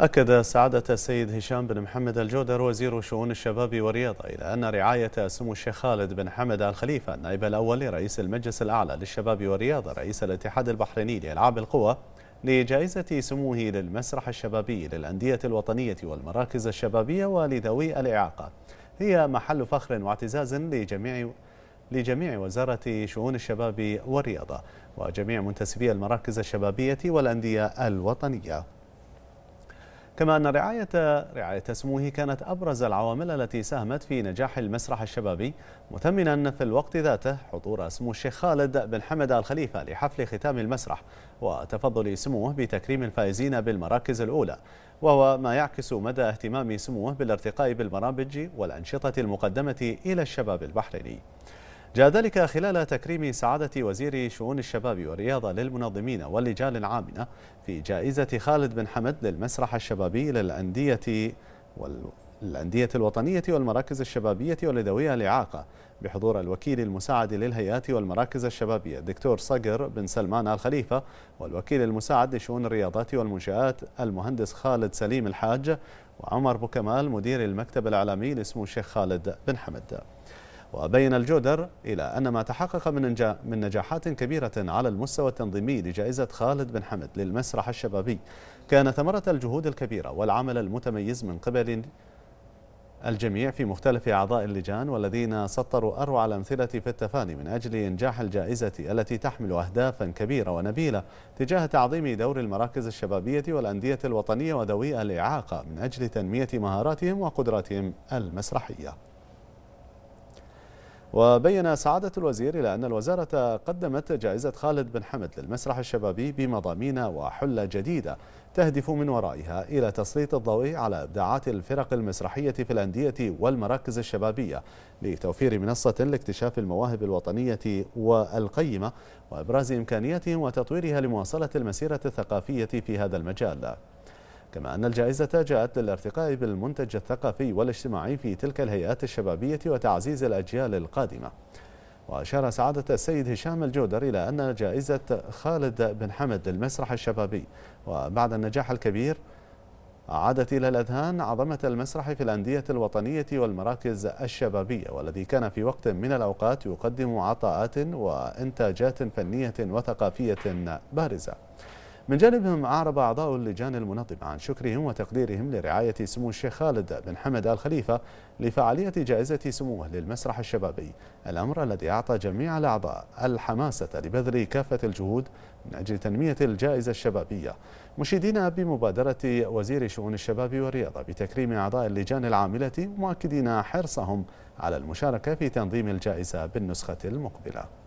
أكد سعادة السيد هشام بن محمد الجودر وزير شؤون الشباب والرياضة إلى أن رعاية سمو الشيخ خالد بن حمد الخليفة النائب الأول لرئيس المجلس الأعلى للشباب والرياضة رئيس الاتحاد البحريني لألعاب القوى لجائزة سموه للمسرح الشبابي للأندية الوطنية والمراكز الشبابية ولذوي الإعاقة هي محل فخر واعتزاز لجميع لجميع وزارة شؤون الشباب والرياضة وجميع منتسبي المراكز الشبابية والأندية الوطنية كما أن رعاية رعاية سموه كانت أبرز العوامل التي ساهمت في نجاح المسرح الشبابي مثمنا في الوقت ذاته حضور سمو الشيخ خالد بن حمد الخليفة لحفل ختام المسرح وتفضل سموه بتكريم الفائزين بالمراكز الأولى وهو ما يعكس مدى اهتمام سموه بالارتقاء بالبرامج والأنشطة المقدمة إلى الشباب البحريني جاء ذلك خلال تكريم سعادة وزير شؤون الشباب والرياضة للمنظمين واللجان العاملة في جائزة خالد بن حمد للمسرح الشبابي للأندية والأندية الوطنية والمراكز الشبابية ولذويها الإعاقة بحضور الوكيل المساعد للهيئات والمراكز الشبابية الدكتور صقر بن سلمان الخليفة والوكيل المساعد لشؤون الرياضات والمنشآت المهندس خالد سليم الحاج وعمر بوكمال مدير المكتب الإعلامي لسمو الشيخ خالد بن حمد وبين الجودر إلى أن ما تحقق من, من نجاحات كبيرة على المستوى التنظيمي لجائزة خالد بن حمد للمسرح الشبابي كان ثمرة الجهود الكبيرة والعمل المتميز من قبل الجميع في مختلف أعضاء اللجان والذين سطروا أروع الأمثلة في التفاني من أجل إنجاح الجائزة التي تحمل أهدافا كبيرة ونبيلة تجاه تعظيم دور المراكز الشبابية والأندية الوطنية وذوي الإعاقة من أجل تنمية مهاراتهم وقدراتهم المسرحية وبين سعادة الوزير إلى أن الوزارة قدمت جائزة خالد بن حمد للمسرح الشبابي بمضامين وحلة جديدة تهدف من ورائها إلى تسليط الضوء على إبداعات الفرق المسرحية في الأندية والمراكز الشبابية لتوفير منصة لاكتشاف المواهب الوطنية والقيمة وإبراز إمكانياتهم وتطويرها لمواصلة المسيرة الثقافية في هذا المجال كما أن الجائزة جاءت للارتقاء بالمنتج الثقافي والاجتماعي في تلك الهيئات الشبابية وتعزيز الأجيال القادمة وأشار سعادة السيد هشام الجودر إلى أن جائزة خالد بن حمد للمسرح الشبابي وبعد النجاح الكبير عادت إلى الأذهان عظمة المسرح في الأندية الوطنية والمراكز الشبابية والذي كان في وقت من الأوقات يقدم عطاءات وإنتاجات فنية وثقافية بارزة من جانبهم أعرب أعضاء اللجان المنظمة عن شكرهم وتقديرهم لرعاية سمو الشيخ خالد بن حمد آل خليفة لفعالية جائزة سموه للمسرح الشبابي الأمر الذي أعطى جميع الأعضاء الحماسة لبذل كافة الجهود من أجل تنمية الجائزة الشبابية مشيدين بمبادرة وزير شؤون الشباب والرياضة بتكريم أعضاء اللجان العاملة مؤكدين حرصهم على المشاركة في تنظيم الجائزة بالنسخة المقبلة